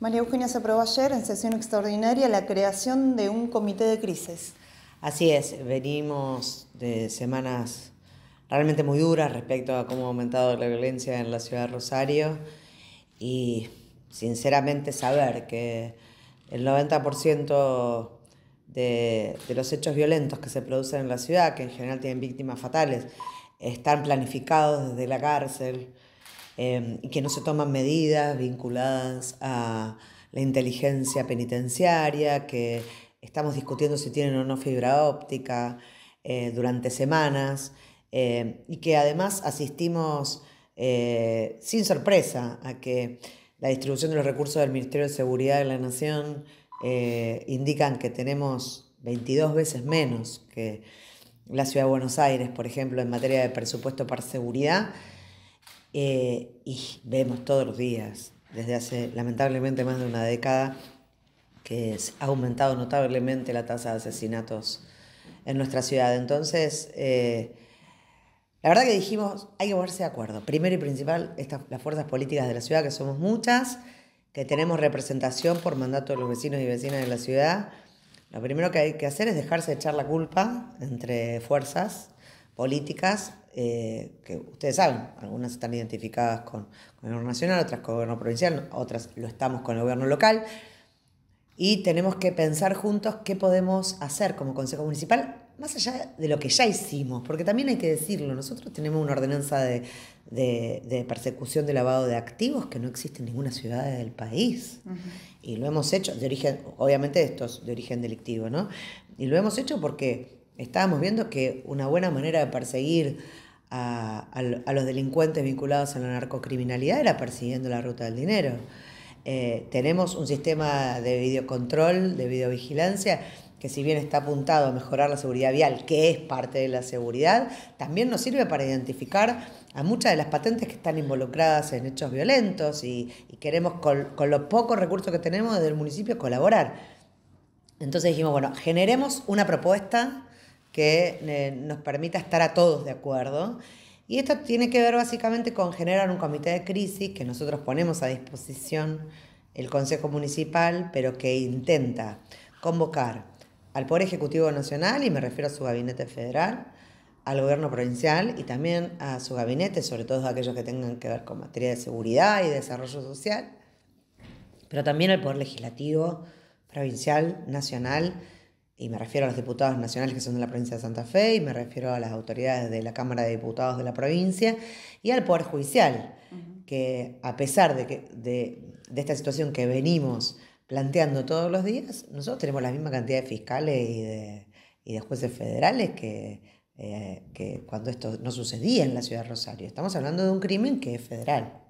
María Eugenia se aprobó ayer en sesión extraordinaria la creación de un comité de crisis. Así es, venimos de semanas realmente muy duras respecto a cómo ha aumentado la violencia en la ciudad de Rosario y sinceramente saber que el 90% de, de, los hechos violentos que se producen en la ciudad, que en general tienen víctimas fatales, están planificados desde la cárcel, Em, y que no se toman medidas vinculadas a la inteligencia penitenciaria, que estamos discutiendo si tienen o no fibra óptica eh, durante semanas, em, y que además asistimos eh, sin sorpresa a que la distribución de los recursos del Ministerio de Seguridad de la Nación eh, indican que tenemos 22 veces menos que la Ciudad de Buenos Aires, por ejemplo, en materia de presupuesto para seguridad, eh, y vemos todos los días, desde hace lamentablemente más de una década, que ha aumentado notablemente la tasa de asesinatos en nuestra ciudad. Entonces, eh, la verdad que dijimos, hay que ponerse de acuerdo. Primero y principal, las fuerzas políticas de la ciudad, que somos muchas, que tenemos representación por mandato de los vecinos y vecinas de la ciudad. Lo primero que hay que hacer es dejarse echar la culpa entre fuerzas políticas eh, que ustedes saben, algunas están identificadas con, el gobierno nacional, otras con el gobierno provincial, otras lo estamos con el gobierno local. Y tenemos que pensar juntos qué podemos hacer como Consejo Municipal, más allá de lo que ya hicimos, porque también hay que decirlo, nosotros tenemos una ordenanza de, persecución de lavado de activos que no existe en ninguna ciudad del país. Y lo hemos hecho, de origen, obviamente esto es de origen delictivo, ¿no? Y lo hemos hecho porque estábamos viendo que una buena manera de perseguir a, los delincuentes vinculados a la narcocriminalidad era persiguiendo la ruta del dinero. Eh, tenemos un sistema de videocontrol, de videovigilancia, que si bien está apuntado a mejorar la seguridad vial, que es parte de la seguridad, también nos sirve para identificar a muchas de las patentes que están involucradas en hechos violentos y, queremos con, con los pocos recursos que tenemos desde el municipio colaborar. Entonces dijimos, bueno, generemos una propuesta que eh, nos permita estar a todos de acuerdo. Y esto tiene que ver básicamente con generar un comité de crisis que nosotros ponemos a disposición el Consejo Municipal, pero que intenta convocar al Poder Ejecutivo Nacional, y me refiero a su gabinete federal, al gobierno provincial y también a su gabinete, sobre todo aquellos que tengan que ver con materia de seguridad y desarrollo social, pero también al Poder Legislativo, provincial, nacional, y me refiero a los diputados nacionales que son de la provincia de Santa Fe, y me refiero a las autoridades de la Cámara de Diputados de la provincia, y al Poder Judicial, que a pesar de, que, de, esta situación que venimos planteando todos los días, nosotros tenemos la misma cantidad de fiscales y de, jueces federales que, eh, que cuando esto no sucedía en la ciudad de Rosario. Estamos hablando de un crimen que es federal.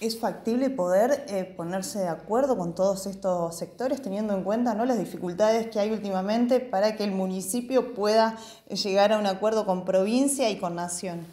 ¿Es factible poder eh, ponerse de acuerdo con todos estos sectores teniendo en cuenta ¿no? las dificultades que hay últimamente para que el municipio pueda eh, llegar a un acuerdo con provincia y con nación?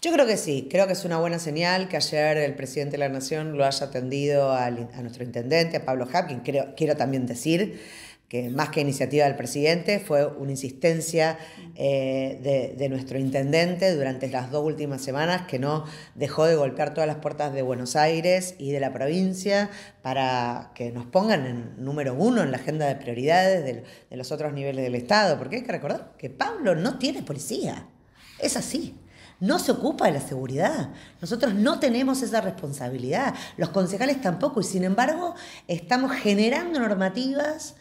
Yo creo que sí, creo que es una buena señal que ayer el presidente de la Nación lo haya atendido a nuestro intendente, a Pablo Hapkin, quiero también decir que más que iniciativa del presidente fue una insistencia eh, de, nuestro intendente durante las dos últimas semanas que no dejó de golpear todas las puertas de Buenos Aires y de la provincia para que nos pongan en número uno en la agenda de prioridades de los otros niveles del Estado, porque hay que recordar que Pablo no tiene policía, es así no se ocupa de la seguridad. Nosotros no tenemos esa responsabilidad. Los concejales tampoco. Y sin embargo, estamos generando normativas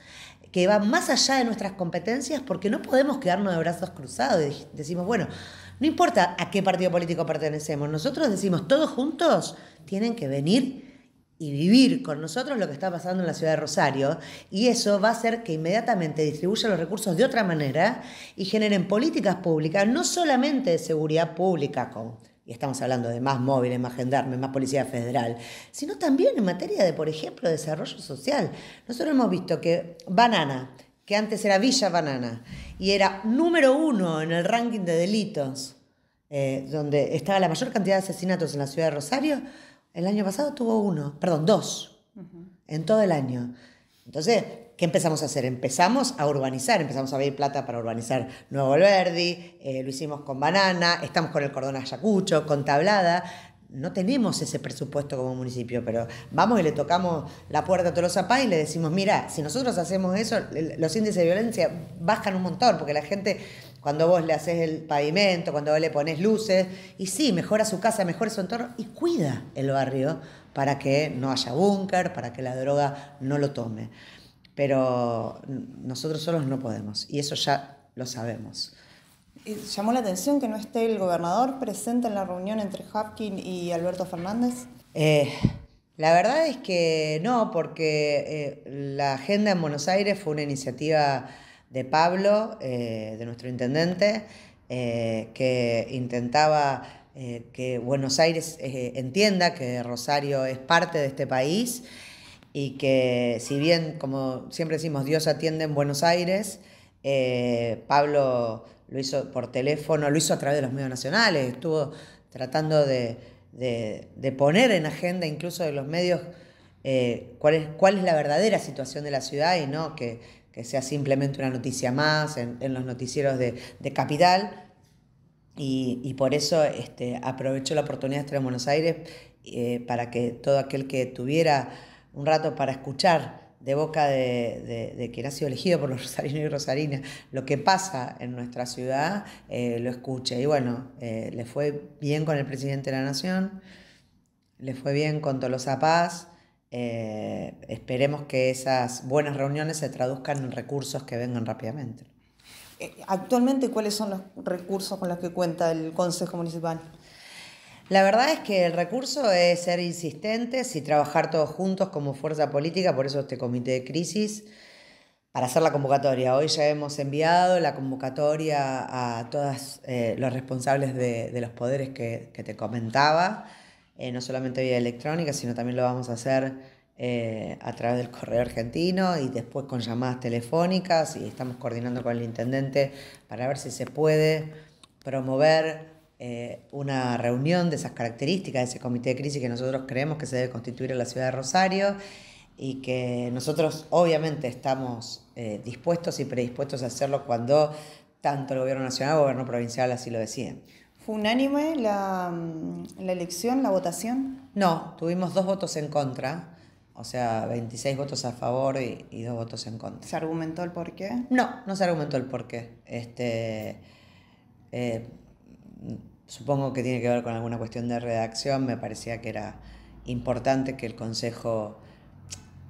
que va más allá de nuestras competencias porque no podemos quedarnos de brazos cruzados y decimos, bueno, no importa a qué partido político pertenecemos, nosotros decimos, todos juntos tienen que venir y vivir con nosotros lo que está pasando en la ciudad de Rosario y eso va a hacer que inmediatamente distribuyan los recursos de otra manera y generen políticas públicas, no solamente de seguridad pública con y estamos hablando de más móviles, más gendarmes, más policía federal, sino también en materia de, por ejemplo, desarrollo social. Nosotros hemos visto que Banana, que antes era Villa Banana, y era número uno en el ranking de delitos, eh, donde estaba la mayor cantidad de asesinatos en la ciudad de Rosario, el año pasado tuvo uno, perdón, dos, en todo el año. Entonces, ¿qué empezamos a hacer? Empezamos a urbanizar, empezamos a abrir plata para urbanizar Nuevo Alberdi, eh, lo hicimos con Banana, estamos con el Cordón Ayacucho, con Tablada. No tenemos ese presupuesto como municipio, pero vamos y le tocamos la puerta a Tolosa Paz y le decimos, mira, si nosotros hacemos eso, los índices de violencia bajan un montón, porque la gente cuando vos le haces el pavimento, cuando vos le pones luces, y sí, mejora su casa, mejora su entorno y cuida el barrio para que no haya búnker, para que la droga no lo tome pero nosotros solos no podemos y eso ya lo sabemos. ¿Llamó la atención que no esté el gobernador presente en la reunión entre Hapkin y Alberto Fernández? Eh, la verdad es que no, porque eh, la agenda en Buenos Aires fue una iniciativa de Pablo, eh, de nuestro intendente, que intentaba que Buenos Aires entienda que Rosario es parte de este país y que si bien, como siempre decimos, Dios atiende en Buenos Aires, eh, Pablo lo hizo por teléfono, lo hizo a través de los medios nacionales, estuvo tratando de, poner en agenda incluso de los medios eh, cuál, es, cuál es la verdadera situación de la ciudad y no que, sea simplemente una noticia más en, los noticieros de, Capital. Y, por eso este, aprovechó la oportunidad de estar en Buenos Aires eh, para que todo aquel que tuviera un rato para escuchar de boca de, de, quien ha sido elegido por los rosarinos y rosarinas lo que pasa en nuestra ciudad, eh, lo escuche. Y bueno, eh, le fue bien con el presidente de la Nación, le fue bien con Tolosa Paz. Eh, esperemos que esas buenas reuniones se traduzcan en recursos que vengan rápidamente. Actualmente, ¿cuáles son los recursos con los que cuenta el Consejo Municipal? La verdad es que el recurso es ser insistentes y trabajar todos juntos como fuerza política, por eso este comité de crisis, para hacer la convocatoria. Hoy ya hemos enviado la convocatoria a todos eh, los responsables de, los poderes que, te comentaba, eh, no solamente vía electrónica, sino también lo vamos a hacer eh, a través del correo argentino y después con llamadas telefónicas y estamos coordinando con el intendente para ver si se puede promover eh, una reunión de esas características, de ese comité de crisis que nosotros creemos que se debe constituir en la ciudad de Rosario y que nosotros obviamente estamos eh, dispuestos y predispuestos a hacerlo cuando tanto el gobierno nacional como el gobierno provincial así lo deciden. ¿Fue unánime mm, la, elección, la votación? No, tuvimos dos votos en contra. O sea, 26 votos a favor y, dos votos en contra. ¿Se argumentó el porqué? No, no se argumentó el porqué. Este, eh, supongo que tiene que ver con alguna cuestión de redacción, me parecía que era importante que el Consejo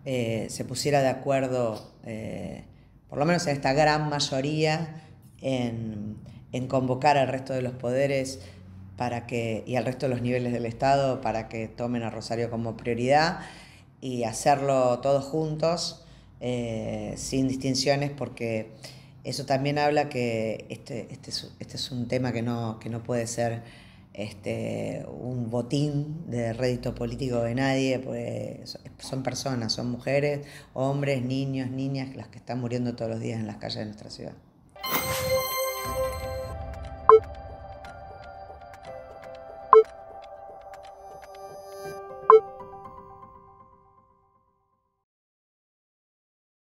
eh, se pusiera de acuerdo, eh, por lo menos en esta gran mayoría, en, convocar al resto de los poderes para que, y al resto de los niveles del Estado para que tomen a Rosario como prioridad y hacerlo todos juntos, eh, sin distinciones, porque eso también habla que este, este, es, este es un tema que no, que no puede ser este, un botín de rédito político de nadie, pues son personas, son mujeres, hombres, niños, niñas, las que están muriendo todos los días en las calles de nuestra ciudad.